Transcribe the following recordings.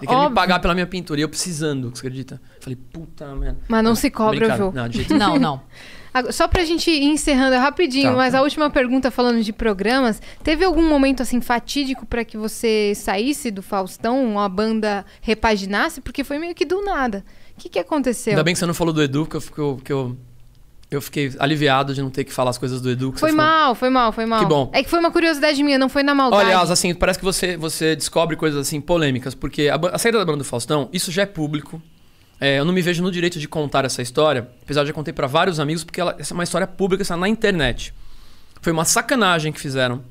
Ele queria Óbvio. me pagar pela minha pintura. E eu precisando, você acredita? falei, puta merda. Mas não, se cobra, viu? Não, de jeito não. não. Só pra gente ir encerrando é rapidinho, tá, mas tá. a última pergunta falando de programas, teve algum momento assim fatídico para que você saísse do Faustão, a banda repaginasse? Porque foi meio que do nada. O que, que aconteceu? Ainda bem que você não falou do Edu, que eu, que eu eu fiquei aliviado de não ter que falar as coisas do Edu. foi mal, foi mal, foi mal. Que bom. É que foi uma curiosidade minha, não foi na maldade. Olha, assim, parece que você, você descobre coisas assim polêmicas, porque a, a saída da banda do Faustão, isso já é público. É, eu não me vejo no direito de contar essa história, apesar de eu contei para vários amigos, porque ela, essa é uma história pública, está na internet. Foi uma sacanagem que fizeram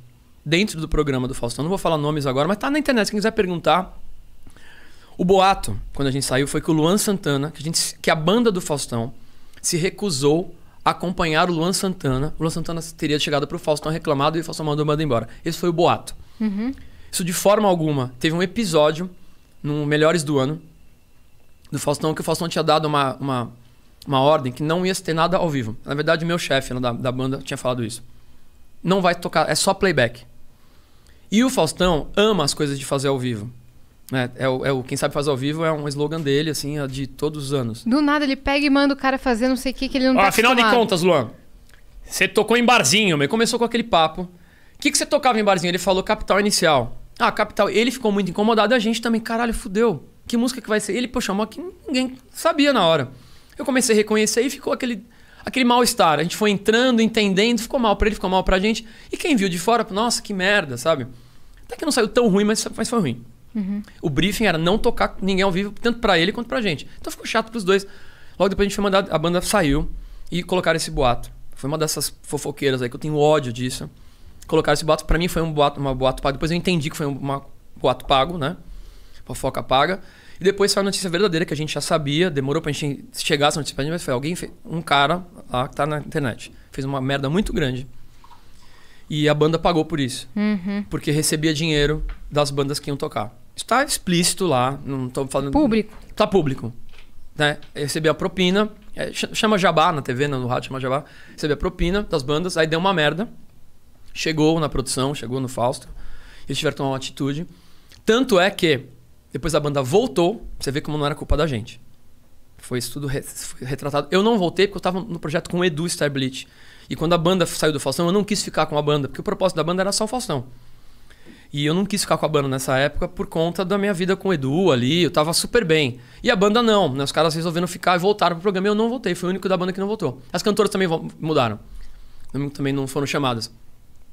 dentro do programa do Faustão. Não vou falar nomes agora, mas tá na internet, quem quiser perguntar. O boato, quando a gente saiu, foi que o Luan Santana, que a, gente, que a banda do Faustão, se recusou acompanhar o Luan Santana. O Luan Santana teria chegado para o Faustão reclamado e o Faustão mandou banda embora. Esse foi o boato. Uhum. Isso de forma alguma. Teve um episódio no Melhores do Ano do Faustão que o Faustão tinha dado uma, uma, uma ordem que não ia ter nada ao vivo. Na verdade, meu chefe né, da, da banda tinha falado isso. Não vai tocar, é só playback. E o Faustão ama as coisas de fazer ao vivo. É, é, o, é, o, Quem Sabe Faz ao Vivo é um slogan dele, assim, de todos os anos. Do nada ele pega e manda o cara fazer não sei o que que ele não Ó, tá Afinal acostumado. de contas, Luan, você tocou em barzinho, mas começou com aquele papo. O que, que você tocava em barzinho? Ele falou Capital Inicial. Ah, Capital. Ele ficou muito incomodado a gente também. Caralho, fudeu. Que música que vai ser? Ele, poxa, uma que ninguém sabia na hora. Eu comecei a reconhecer e ficou aquele, aquele mal-estar. A gente foi entrando, entendendo, ficou mal pra ele, ficou mal pra gente. E quem viu de fora, nossa, que merda, sabe? Até que não saiu tão ruim, mas, mas foi ruim. Uhum. O briefing era não tocar ninguém ao vivo, tanto para ele quanto pra gente. Então ficou chato pros dois. Logo depois a gente foi mandado, a banda saiu e colocaram esse boato. Foi uma dessas fofoqueiras aí que eu tenho ódio disso. Colocaram esse boato, para mim foi um boato, uma boato pago. Depois eu entendi que foi um boato pago, né? Fofoca paga. E depois foi a notícia verdadeira que a gente já sabia, demorou pra gente chegar essa notícia pra gente, mas foi alguém, um cara lá que tá na internet, fez uma merda muito grande. E a banda pagou por isso. Uhum. Porque recebia dinheiro das bandas que iam tocar. Está explícito lá, não estou falando. Público. Está público. Né? Receber a propina, é, chama jabá na TV, né? no rádio chama jabá. Receber a propina das bandas, aí deu uma merda. Chegou na produção, chegou no Fausto. Eles tiveram uma atitude. Tanto é que depois a banda voltou, você vê como não era culpa da gente. Foi isso tudo re foi retratado. Eu não voltei porque eu estava no projeto com o Edu Starblitz. E quando a banda saiu do Faustão, eu não quis ficar com a banda, porque o propósito da banda era só o Faustão. E eu não quis ficar com a banda nessa época por conta da minha vida com o Edu ali, eu tava super bem. E a banda não, né? Os caras resolveram ficar e voltaram pro programa e eu não voltei, fui o único da banda que não voltou. As cantoras também mudaram, também não foram chamadas.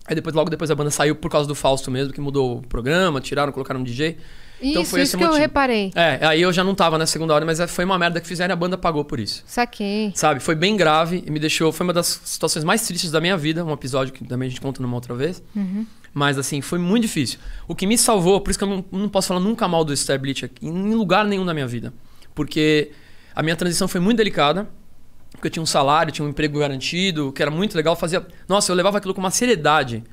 Aí depois, logo depois a banda saiu por causa do Fausto mesmo, que mudou o programa, tiraram, colocaram um DJ. Então isso, então foi isso esse que motivo. eu reparei. É, aí eu já não tava na segunda hora, mas é, foi uma merda que fizeram e a banda pagou por isso. Saquei. Sabe, foi bem grave e me deixou... Foi uma das situações mais tristes da minha vida, um episódio que também a gente conta numa outra vez. Uhum. Mas assim, foi muito difícil. O que me salvou, por isso que eu não, não posso falar nunca mal do Stablet em lugar nenhum da minha vida. Porque a minha transição foi muito delicada, porque eu tinha um salário, tinha um emprego garantido, que era muito legal, fazia. Nossa, eu levava aquilo com uma seriedade.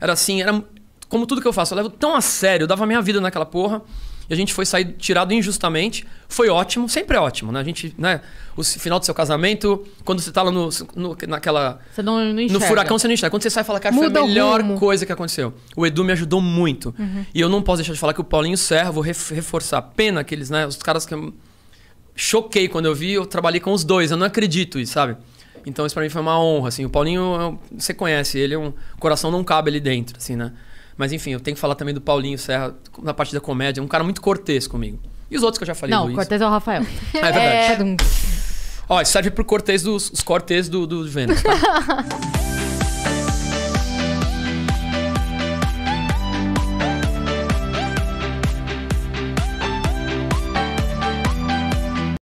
Era assim, era como tudo que eu faço, eu levo tão a sério, eu dava a minha vida naquela porra e a gente foi sair tirado injustamente. Foi ótimo, sempre é ótimo, né? A gente, né? O final do seu casamento, quando você tá lá no, no naquela. Você não, não enxerga. No furacão você não enxerga. Quando você sai fala, cara, Muda foi a melhor coisa que aconteceu. O Edu me ajudou muito. Uhum. E eu não posso deixar de falar que o Paulinho Serra, vou reforçar. Pena aqueles, né? Os caras que. Eu choquei quando eu vi, eu trabalhei com os dois, eu não acredito isso, sabe? Então isso pra mim foi uma honra, assim. O Paulinho, é você conhece, ele é um. O coração não cabe ali dentro, assim, né? Mas enfim, eu tenho que falar também do Paulinho Serra, na parte da comédia, um cara muito cortês comigo. E os outros que eu já falei, Não, Luiz? cortês é o Rafael. é verdade. É... Ó, serve pro cortês dos, os cortês do, do Vênus, tá?